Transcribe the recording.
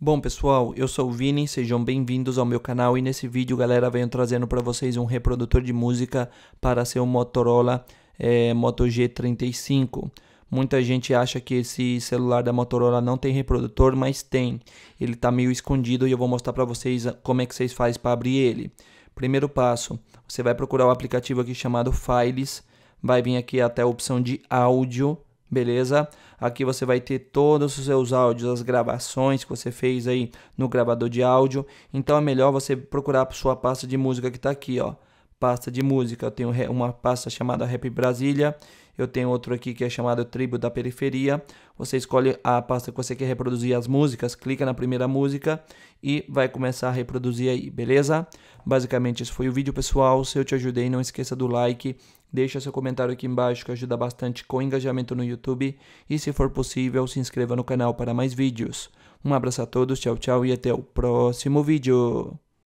Bom pessoal, eu sou o Vini, sejam bem-vindos ao meu canal e nesse vídeo galera venho trazendo para vocês um reprodutor de música para seu Motorola é, Moto G35. Muita gente acha que esse celular da Motorola não tem reprodutor, mas tem. Ele está meio escondido e eu vou mostrar para vocês ah, como é que vocês fazem para abrir ele. Primeiro passo, você vai procurar o aplicativo aqui chamado Files, vai vir aqui até a opção de áudio, beleza? Aqui você vai ter todos os seus áudios, as gravações que você fez aí no gravador de áudio. Então é melhor você procurar a sua pasta de música que está aqui, ó. Pasta de música, eu tenho uma pasta chamada Rap Brasília, eu tenho outro aqui que é chamado Tribo da Periferia. Você escolhe a pasta que você quer reproduzir as músicas, clica na primeira música e vai começar a reproduzir aí, beleza? Basicamente, esse foi o vídeo, pessoal. Se eu te ajudei, não esqueça do like Deixa seu comentário aqui embaixo que ajuda bastante com o engajamento no YouTube e se for possível se inscreva no canal para mais vídeos. Um abraço a todos, tchau tchau e até o próximo vídeo.